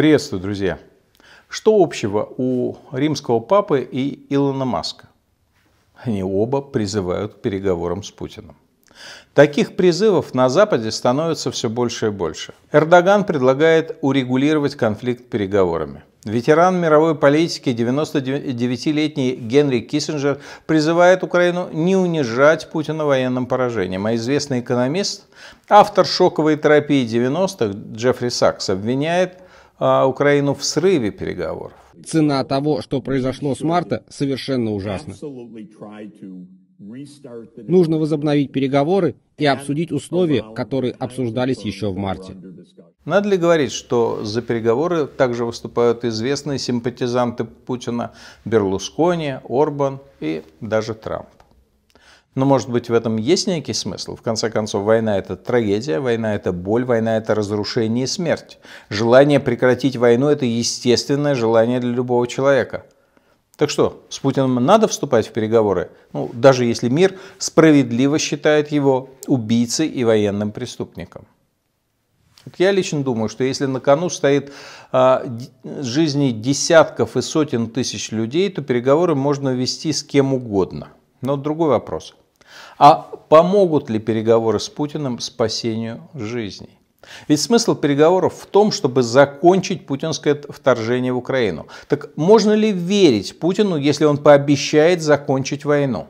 Приветствую, друзья! Что общего у римского папы и Илона Маска? Они оба призывают к переговорам с Путиным. Таких призывов на Западе становится все больше и больше. Эрдоган предлагает урегулировать конфликт переговорами. Ветеран мировой политики 99-летний Генри Киссинджер призывает Украину не унижать Путина военным поражением, а известный экономист, автор шоковой терапии 90-х Джеффри Сакс обвиняет а Украину в срыве переговоров. Цена того, что произошло с марта, совершенно ужасна. Нужно возобновить переговоры и обсудить условия, которые обсуждались еще в марте. Надо ли говорить, что за переговоры также выступают известные симпатизанты Путина Берлускони, Орбан и даже Трамп? Но, ну, может быть, в этом есть некий смысл. В конце концов, война – это трагедия, война – это боль, война – это разрушение и смерть. Желание прекратить войну – это естественное желание для любого человека. Так что, с Путиным надо вступать в переговоры, ну, даже если мир справедливо считает его убийцей и военным преступником. Я лично думаю, что если на кону стоит а, жизни десятков и сотен тысяч людей, то переговоры можно вести с кем угодно. Но другой вопрос – а помогут ли переговоры с Путиным спасению жизней? Ведь смысл переговоров в том, чтобы закончить путинское вторжение в Украину. Так можно ли верить Путину, если он пообещает закончить войну?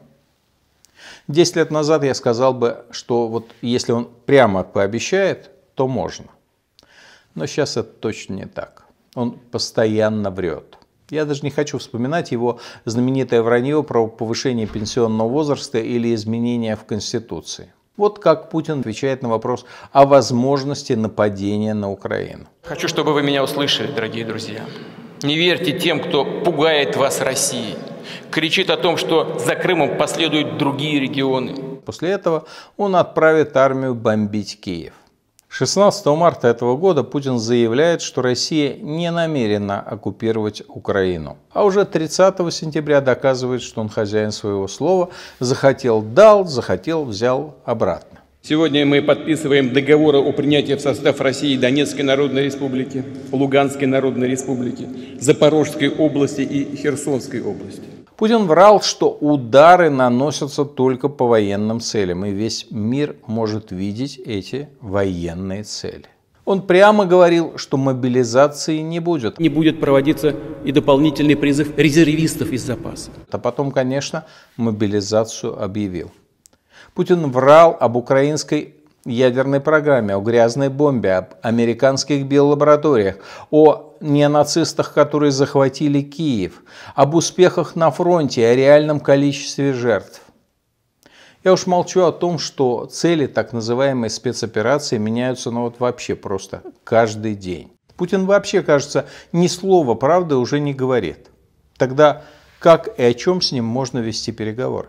Десять лет назад я сказал бы, что вот если он прямо пообещает, то можно. Но сейчас это точно не так. Он постоянно врет. Я даже не хочу вспоминать его знаменитое вранье про повышение пенсионного возраста или изменения в Конституции. Вот как Путин отвечает на вопрос о возможности нападения на Украину. Хочу, чтобы вы меня услышали, дорогие друзья. Не верьте тем, кто пугает вас Россией, кричит о том, что за Крымом последуют другие регионы. После этого он отправит армию бомбить Киев. 16 марта этого года Путин заявляет, что Россия не намерена оккупировать Украину. А уже 30 сентября доказывает, что он хозяин своего слова. Захотел – дал, захотел – взял обратно. Сегодня мы подписываем договоры о принятии в состав России Донецкой Народной Республики, Луганской Народной Республики, Запорожской области и Херсонской области. Путин врал, что удары наносятся только по военным целям, и весь мир может видеть эти военные цели. Он прямо говорил, что мобилизации не будет. Не будет проводиться и дополнительный призыв резервистов из запаса. А потом, конечно, мобилизацию объявил. Путин врал об украинской ядерной программе, о грязной бомбе, об американских биолабораториях, о неонацистах, которые захватили Киев, об успехах на фронте, о реальном количестве жертв. Я уж молчу о том, что цели так называемой спецоперации меняются ну вот вообще просто каждый день. Путин вообще, кажется, ни слова правды уже не говорит. Тогда как и о чем с ним можно вести переговоры?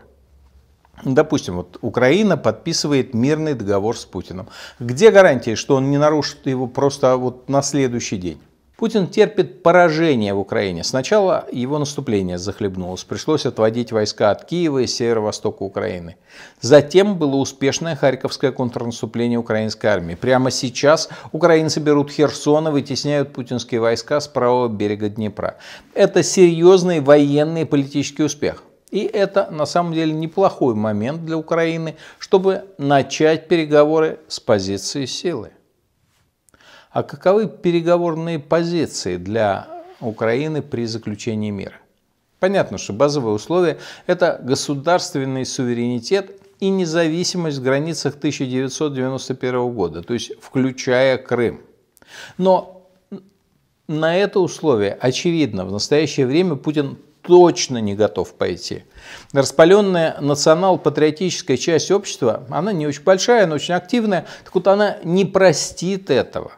Допустим, вот Украина подписывает мирный договор с Путиным. Где гарантия, что он не нарушит его просто вот на следующий день? Путин терпит поражение в Украине. Сначала его наступление захлебнулось, пришлось отводить войска от Киева и северо-востока Украины. Затем было успешное харьковское контрнаступление украинской армии. Прямо сейчас украинцы берут Херсон и вытесняют путинские войска с правого берега Днепра. Это серьезный военный и политический успех. И это на самом деле неплохой момент для Украины, чтобы начать переговоры с позиции силы. А каковы переговорные позиции для Украины при заключении мира? Понятно, что базовые условия это государственный суверенитет и независимость в границах 1991 года, то есть включая Крым. Но на это условие, очевидно, в настоящее время Путин точно не готов пойти. Распаленная национал-патриотическая часть общества, она не очень большая, но очень активная, так вот она не простит этого.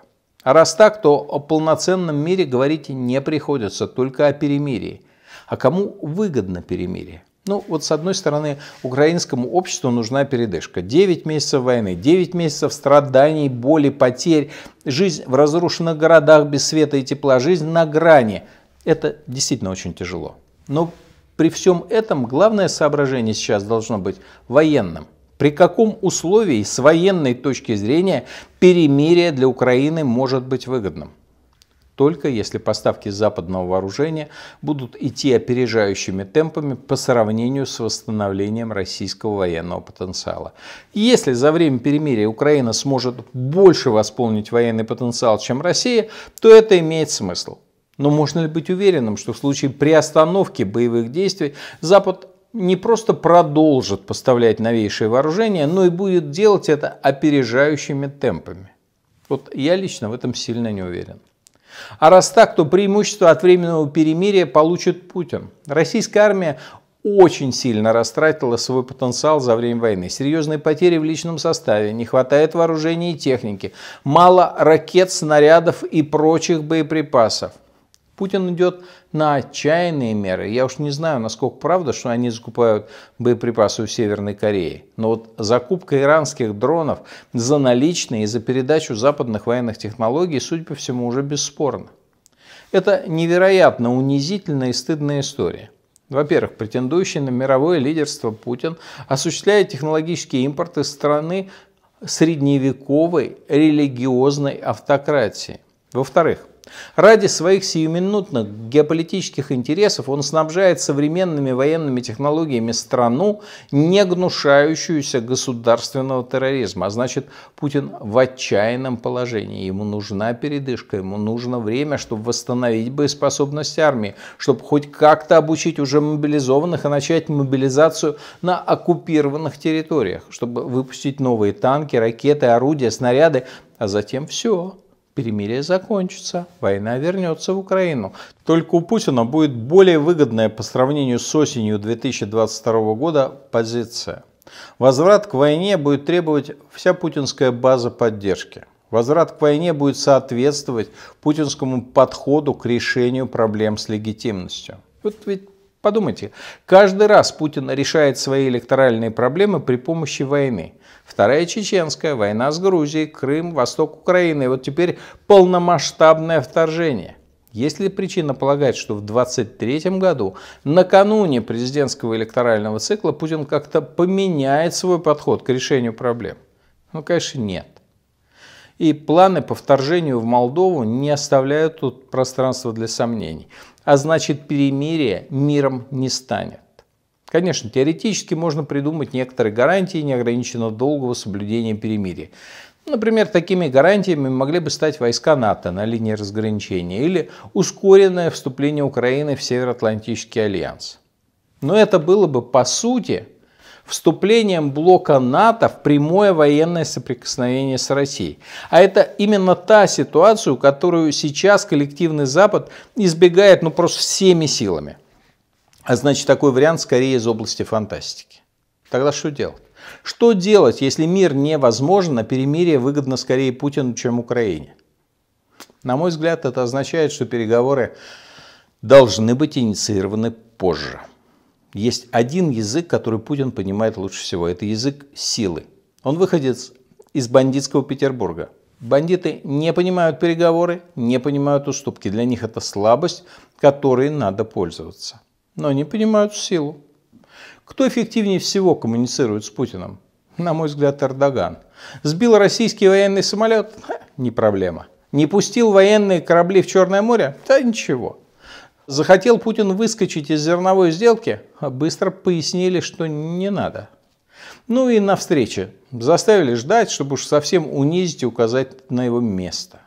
А раз так, то о полноценном мире говорить не приходится, только о перемирии. А кому выгодно перемирие? Ну, вот с одной стороны, украинскому обществу нужна передышка. 9 месяцев войны, 9 месяцев страданий, боли, потерь, жизнь в разрушенных городах без света и тепла, жизнь на грани. Это действительно очень тяжело. Но при всем этом главное соображение сейчас должно быть военным. При каком условии с военной точки зрения перемирие для Украины может быть выгодным? Только если поставки западного вооружения будут идти опережающими темпами по сравнению с восстановлением российского военного потенциала. если за время перемирия Украина сможет больше восполнить военный потенциал, чем Россия, то это имеет смысл. Но можно ли быть уверенным, что в случае приостановки боевых действий Запад не просто продолжит поставлять новейшие вооружения, но и будет делать это опережающими темпами? Вот я лично в этом сильно не уверен. А раз так, то преимущество от временного перемирия получит Путин. Российская армия очень сильно растратила свой потенциал за время войны. Серьезные потери в личном составе, не хватает вооружения и техники, мало ракет, снарядов и прочих боеприпасов. Путин идет на отчаянные меры. Я уж не знаю, насколько правда, что они закупают боеприпасы у Северной Кореи. Но вот закупка иранских дронов за наличные и за передачу западных военных технологий, судя по всему, уже бесспорно. Это невероятно унизительная и стыдная история. Во-первых, претендующий на мировое лидерство Путин осуществляет технологические импорты страны средневековой религиозной автократии. Во-вторых, Ради своих сиюминутных геополитических интересов он снабжает современными военными технологиями страну, не гнушающуюся государственного терроризма. А значит, Путин в отчаянном положении. Ему нужна передышка, ему нужно время, чтобы восстановить боеспособность армии, чтобы хоть как-то обучить уже мобилизованных и начать мобилизацию на оккупированных территориях, чтобы выпустить новые танки, ракеты, орудия, снаряды, а затем все перемирие закончится, война вернется в Украину. Только у Путина будет более выгодная по сравнению с осенью 2022 года позиция. Возврат к войне будет требовать вся путинская база поддержки. Возврат к войне будет соответствовать путинскому подходу к решению проблем с легитимностью. Вот ведь Подумайте, каждый раз Путин решает свои электоральные проблемы при помощи войны. Вторая чеченская, война с Грузией, Крым, Восток Украины. И вот теперь полномасштабное вторжение. Есть ли причина полагать, что в 2023 году, накануне президентского электорального цикла, Путин как-то поменяет свой подход к решению проблем? Ну, конечно, нет. И планы по вторжению в Молдову не оставляют тут пространства для сомнений. А значит, перемирие миром не станет. Конечно, теоретически можно придумать некоторые гарантии неограниченного долгого соблюдения перемирия. Например, такими гарантиями могли бы стать войска НАТО на линии разграничения или ускоренное вступление Украины в Североатлантический альянс. Но это было бы, по сути, вступлением блока НАТО в прямое военное соприкосновение с Россией. А это именно та ситуация, которую сейчас коллективный Запад избегает ну просто всеми силами. А значит, такой вариант скорее из области фантастики. Тогда что делать? Что делать, если мир невозможен, а перемирие выгодно скорее Путину, чем Украине? На мой взгляд, это означает, что переговоры должны быть инициированы позже есть один язык, который Путин понимает лучше всего. Это язык силы. Он выходец из бандитского Петербурга. Бандиты не понимают переговоры, не понимают уступки. Для них это слабость, которой надо пользоваться. Но они понимают силу. Кто эффективнее всего коммуницирует с Путиным? На мой взгляд, Эрдоган. Сбил российский военный самолет? Ха, не проблема. Не пустил военные корабли в Черное море? Да ничего. Захотел Путин выскочить из зерновой сделки, быстро пояснили, что не надо. Ну и на встрече заставили ждать, чтобы уж совсем унизить и указать на его место.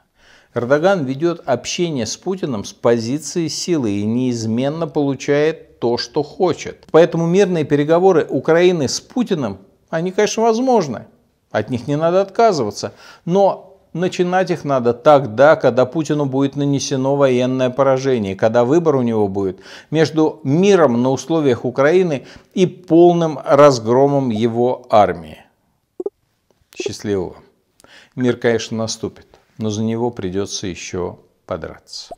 Эрдоган ведет общение с Путиным с позиции силы и неизменно получает то, что хочет. Поэтому мирные переговоры Украины с Путиным, они, конечно, возможны. От них не надо отказываться. Но Начинать их надо тогда, когда Путину будет нанесено военное поражение, когда выбор у него будет между миром на условиях Украины и полным разгромом его армии. Счастливого. Мир, конечно, наступит, но за него придется еще подраться.